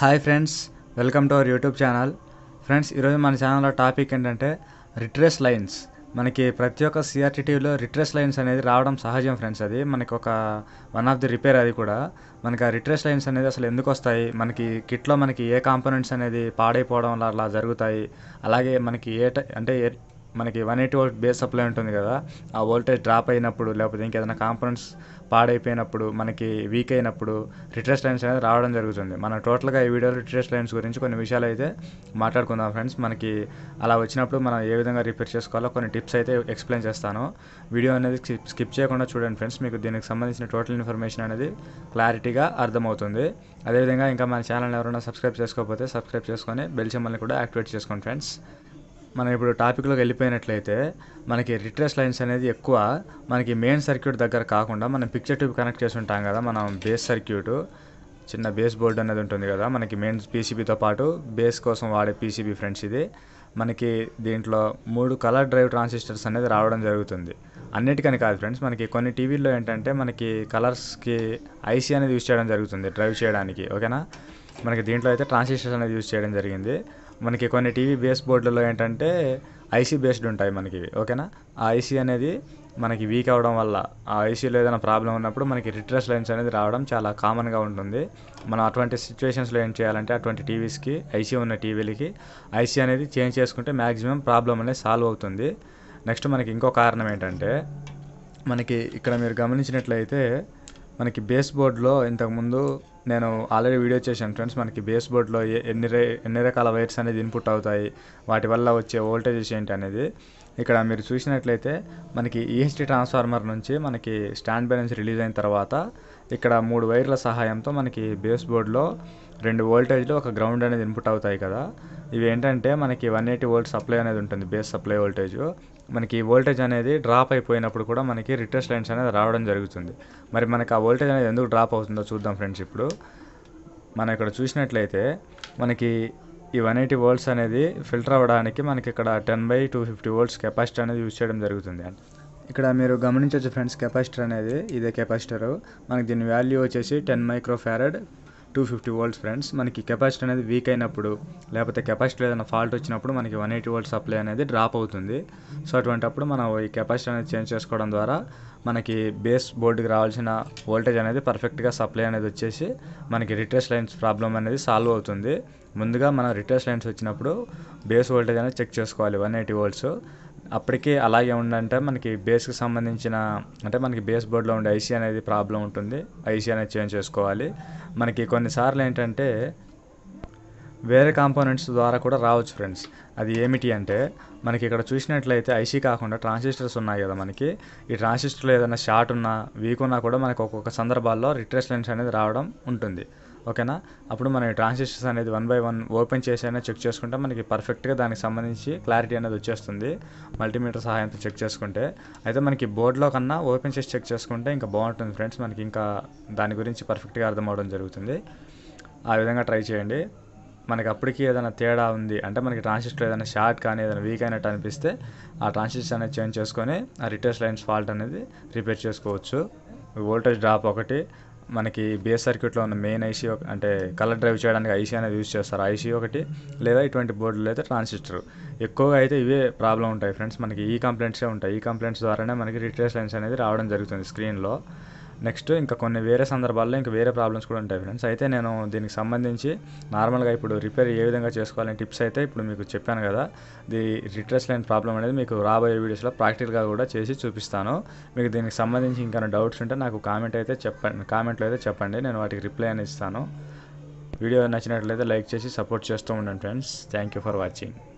hi friends welcome to our YouTube channel friends ఈరోజు మన ఛానల్లో టాపిక్ ఏంటంటే రిట్రేస్ లైన్స్ మనకి ప్రతి ఒక్క సిఆర్టీటీలో రిట్రేస్ లైన్స్ అనేది రావడం సహజం ఫ్రెండ్స్ అది మనకి ఒక వన్ ఆఫ్ ది రిపేర్ అది కూడా మనకి ఆ రిట్రేస్ లైన్స్ అనేది అసలు ఎందుకు వస్తాయి మనకి కిట్లో మనకి ఏ కాంపోనెంట్స్ అనేది పాడైపోవడం వల్ల అలా జరుగుతాయి అలాగే మనకి ఏ అంటే మనకి one eighty volt base supply ఉంటుంది కదా ఆ వోల్టేజ్ డ్రాప్ అయినప్పుడు లేకపోతే ఇంకేదైనా కాంపనెంట్స్ పాడైపోయినప్పుడు మనకి వీక్ అయినప్పుడు రిట్రెస్ లైన్స్ అనేది రావడం జరుగుతుంది మనం టోటల్గా ఈ వీడియోలో రిట్రెస్ లైన్స్ గురించి కొన్ని విషయాలు అయితే మాట్లాడుకుందాం ఫ్రెండ్స్ మనకి అలా వచ్చినప్పుడు మనం ఏ విధంగా రిపేర్ చేసుకోవాలో కొన్ని టిప్స్ అయితే ఎక్స్ప్లెయిన్ చేస్తాను వీడియో అనేది స్కిప్ చేయకుండా చూడండి ఫ్రెండ్స్ మీకు దీనికి సంబంధించిన టోటల్ ఇన్ఫర్మేషన్ అనేది క్లారిటీగా అర్థమవుతుంది అదేవిధంగా ఇంకా మన ఛానల్ ఎవరైనా సబ్స్క్రైబ్ చేసుకోకపోతే సబ్స్క్రైబ్ చేసుకొని బెల్ చెమ్మల్ని కూడా యాక్టివేట్ చేసుకోండి ఫ్రెండ్స్ మనం ఇప్పుడు టాపిక్లోకి వెళ్ళిపోయినట్లయితే మనకి రిట్రెస్ లైన్స్ అనేది ఎక్కువ మనకి మెయిన్ సర్క్యూట్ దగ్గర కాకుండా మనం పిక్చర్ ట్యూబ్ కనెక్ట్ చేసి ఉంటాం కదా మనం బేస్ సర్క్యూట్ చిన్న బేస్ బోర్డ్ అనేది ఉంటుంది కదా మనకి మెయిన్ పీసీబీతో పాటు బేస్ కోసం వాడే పీసీబీ ఫ్రెండ్స్ ఇది మనకి దీంట్లో మూడు కలర్ డ్రైవ్ ట్రాన్సిస్టర్స్ అనేది రావడం జరుగుతుంది అన్నిటికని కాదు ఫ్రెండ్స్ మనకి కొన్ని టీవీల్లో ఏంటంటే మనకి కలర్స్కి ఐసీ అనేది యూజ్ చేయడం జరుగుతుంది డ్రైవ్ చేయడానికి ఓకేనా మనకి దీంట్లో అయితే ట్రాన్సిస్టర్స్ అనేది యూజ్ చేయడం జరిగింది మనకి కొన్ని టీవీ బేస్ బోర్డులలో ఏంటంటే ఐసీ బేస్డ్ ఉంటాయి మనకి ఓకేనా ఆ ఐసీ అనేది మనకి వీక్ అవ్వడం వల్ల ఆ ఐసీలో ఏదైనా ప్రాబ్లం ఉన్నప్పుడు మనకి రిట్రెస్ లైన్స్ అనేది రావడం చాలా కామన్గా ఉంటుంది మనం అటువంటి సిచ్యువేషన్స్లో ఏం చేయాలంటే అటువంటి టీవీస్కి ఐసీ ఉన్న టీవీలకి ఐసీ అనేది చేంజ్ చేసుకుంటే మ్యాక్సిమం ప్రాబ్లం అనేది సాల్వ్ అవుతుంది నెక్స్ట్ మనకి ఇంకో కారణం ఏంటంటే మనకి ఇక్కడ మీరు గమనించినట్లయితే మనకి బేస్ బోర్డ్లో ఇంతకుముందు నేను ఆల్రెడీ వీడియో చేశాను ఫ్రెండ్స్ మనకి బేస్ బోర్డ్లో ఎన్ని ఎన్ని రకాల వైర్స్ అనేది ఇన్పుట్ అవుతాయి వాటి వల్ల వచ్చే వోల్టేజెస్ ఏంటి అనేది ఇక్కడ మీరు చూసినట్లయితే మనకి ఈఎస్టీ e ట్రాన్స్ఫార్మర్ నుంచి మనకి స్టాండ్ బ్యాలెన్స్ రిలీజ్ అయిన తర్వాత ఇక్కడ మూడు వైర్ల సహాయంతో మనకి బేస్ బోర్డ్లో రెండు వోల్టేజ్లు ఒక గ్రౌండ్ అనేది ఇన్పుట్ అవుతాయి కదా ఇవి ఏంటంటే మనకి వన్ ఎయిటీ వోల్ట్ సప్లై అనేది ఉంటుంది బేస్ సప్లై వోల్టేజ్ మనకి వోల్టేజ్ అనేది డ్రాప్ అయిపోయినప్పుడు కూడా మనకి రిటర్స్ లైన్స్ అనేది రావడం జరుగుతుంది మరి మనకి ఆ వోల్టేజ్ అనేది ఎందుకు డ్రాప్ అవుతుందో చూద్దాం ఫ్రెండ్స్ ఇప్పుడు మనం ఇక్కడ చూసినట్లయితే మనకి ఈ వన్ ఎయిటీ వోల్ట్స్ అనేది ఫిల్టర్ అవ్వడానికి మనకి ఇక్కడ ten by two fifty volts capacity అనేది యూజ్ చేయడం జరుగుతుంది ఇక్కడ మీరు గమనించవచ్చు ఫ్రెండ్స్ కెపాసిటర్ అనేది ఇదే కెపాసిటర్ మనకి దీని వాల్యూ వచ్చేసి ten micro farad two fifty volts friends మనకి కెపాసిటీ అనేది వీక్ అయినప్పుడు లేకపోతే కెపాసిటీ ఏదైనా ఫాల్ట్ వచ్చినప్పుడు మనకి వన్ ఎయిటీ వోల్ట్ సప్లై అనేది డ్రాప్ అవుతుంది సో అటువంటిప్పుడు మనం ఈ కెపాసిటీ అనేది చేంజ్ చేసుకోవడం ద్వారా మనకి బేస్ బోర్డుకి రావాల్సిన వోల్టేజ్ అనేది పర్ఫెక్ట్గా సప్లై అనేది వచ్చేసి మనకి రిట్రెస్ లైన్స్ ప్రాబ్లం అనేది సాల్వ్ అవుతుంది ముందుగా మనం రిటర్స్ లైన్స్ వచ్చినప్పుడు బేస్ వోల్టేజ్ అనేది చెక్ చేసుకోవాలి వన్ ఎయిటీ వోల్ట్స్ అప్పటికీ అలాగే ఉందంటే మనకి బేస్కి సంబంధించిన అంటే మనకి బేస్ బోర్డ్లో ఉండే ఐసీ అనేది ప్రాబ్లం ఉంటుంది ఐసీ అనేది చేంజ్ చేసుకోవాలి మనకి కొన్నిసార్లు ఏంటంటే వేరే కాంపోనెంట్స్ ద్వారా కూడా రావచ్చు ఫ్రెండ్స్ అది ఏమిటి అంటే మనకి ఇక్కడ చూసినట్లయితే ఐసీ కాకుండా ట్రాన్సిస్టర్స్ ఉన్నాయి కదా మనకి ఈ ట్రాన్సిస్టర్లో ఏదైనా షార్ట్ ఉన్నా వీక్ ఉన్నా కూడా మనకు ఒక్కొక్క సందర్భాల్లో రిట్రెస్ లెన్స్ అనేది రావడం ఉంటుంది ఓకేనా అప్పుడు మనకి ట్రాన్సిస్టర్స్ అనేది వన్ బై వన్ ఓపెన్ చేసైనా చెక్ చేసుకుంటే మనకి పర్ఫెక్ట్గా దానికి సంబంధించి క్లారిటీ అనేది వచ్చేస్తుంది మల్టీమీటర్ సహాయంతో చెక్ చేసుకుంటే అయితే మనకి బోర్డులో కన్నా ఓపెన్ చేసి చెక్ చేసుకుంటే ఇంకా బాగుంటుంది ఫ్రెండ్స్ మనకి ఇంకా దాని గురించి పర్ఫెక్ట్గా అర్థం అవడం జరుగుతుంది ఆ విధంగా ట్రై చేయండి మనకి అప్పటికి ఏదైనా తేడా ఉంది అంటే మనకి ట్రాన్సిస్టర్ ఏదైనా షార్ట్ కానీ ఏదైనా వీక్ అయినట్టు అనిపిస్తే ఆ ట్రాన్సిస్టర్ అనేది చేంజ్ చేసుకొని ఆ రిటర్స్ లైన్స్ ఫాల్ట్ అనేది రిపేర్ చేసుకోవచ్చు వోల్టేజ్ డ్రాప్ ఒకటి మనకి బేస్ సర్క్యూట్లో ఉన్న మెయిన్ ఐసీ అంటే కలర్ డ్రైవ్ చేయడానికి ఐసీ అనేది యూజ్ చేస్తారు ఐసీ ఒకటి లేదా ఇటువంటి బోర్డులు అయితే ట్రాన్సిస్టర్ ఎక్కువగా అయితే ఇవే ప్రాబ్లం ఉంటాయి ఫ్రెండ్స్ మనకి ఈ e కంప్లైంట్సే ఉంటాయి ఈ e కంప్లైంట్స్ ద్వారానే మనకి రిట్రేస్ లైన్స్ అనేది రావడం జరుగుతుంది స్క్రీన్లో నెక్స్ట్ ఇంకా కొన్ని వేరే సందర్భాల్లో ఇంకా వేరే ప్రాబ్లమ్స్ కూడా ఉంటాయి ఫ్రెండ్స్ అయితే నేను దీనికి సంబంధించి నార్మల్గా ఇప్పుడు రిపేర్ ఏ విధంగా చేసుకోవాలని టిప్స్ అయితే ఇప్పుడు మీకు చెప్పాను కదా ది రిట్రెస్ లైన్ ప్రాబ్లం అనేది మీకు రాబోయే వీడియోస్లో ప్రాక్టికల్గా కూడా చేసి చూపిస్తాను మీకు దీనికి సంబంధించి ఇంకా డౌట్స్ ఉంటే నాకు కామెంట్ అయితే చెప్పండి కామెంట్లో అయితే చెప్పండి నేను వాటికి రిప్లై అని ఇస్తాను వీడియో నచ్చినట్లయితే లైక్ చేసి సపోర్ట్ చేస్తూ ఉండండి friends thank you for watching